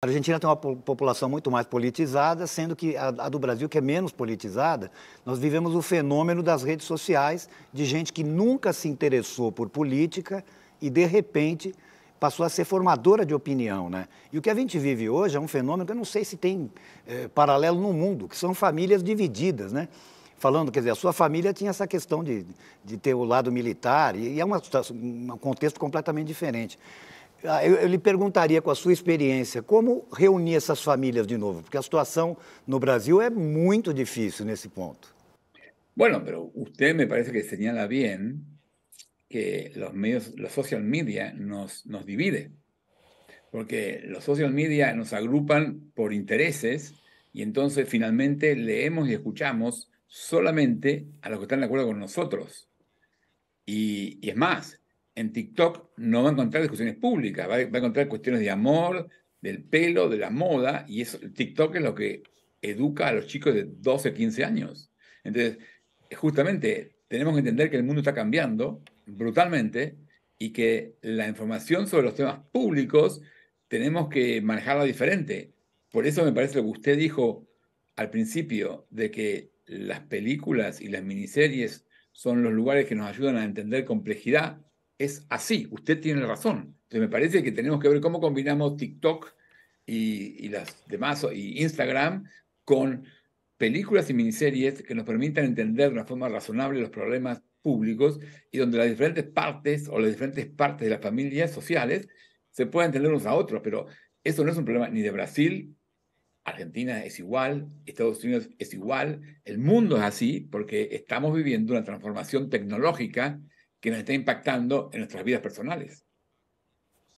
A Argentina tem uma população muito mais politizada, sendo que a, a, do Brasil, que é menos politizada, nós vivemos o fenômeno das redes sociais, de gente que nunca se interessou por política e, de repente, passou a ser formadora de opinião. Né? E o que a gente vive hoje é um fenômeno que eu não sei se tem é, paralelo no mundo, que são famílias divididas. Né? falando, quer dizer, a sua família tinha essa questão de, de ter o lado militar, e, é uma, um contexto completamente diferente. Yo ah, le lhe perguntaria, com a sua experiência, como reunir essas famílias de nuevo? Porque la situación no Brasil es muy difícil nesse punto. Bueno, pero usted me parece que señala bien que los medios, los social media nos, nos divide, porque los social media nos agrupan por intereses y entonces finalmente leemos y escuchamos solamente a los que están de acuerdo con nosotros. y, y es más, en TikTok no va a encontrar discusiones públicas, va a, encontrar cuestiones de amor, del pelo, de la moda, y TikTok es lo que educa a los chicos de 12, 15 años. Entonces, justamente tenemos que entender que el mundo está cambiando brutalmente y que la información sobre los temas públicos tenemos que manejarla diferente. Por eso me parece lo que usted dijo al principio, de que las películas y las miniseries son los lugares que nos ayudan a entender complejidad es así, usted tiene razón. Entonces me parece que tenemos que ver cómo combinamos TikTok y, y las demás, y Instagram, con películas y miniseries que nos permitan entender de una forma razonable los problemas públicos y donde las diferentes partes o las diferentes partes de las familias sociales se puedan entender unos a otros, pero eso no es un problema ni de Brasil, Argentina es igual, Estados Unidos es igual, el mundo es así porque estamos viviendo una transformación tecnológica que nos está impactando en nuestras vidas personales.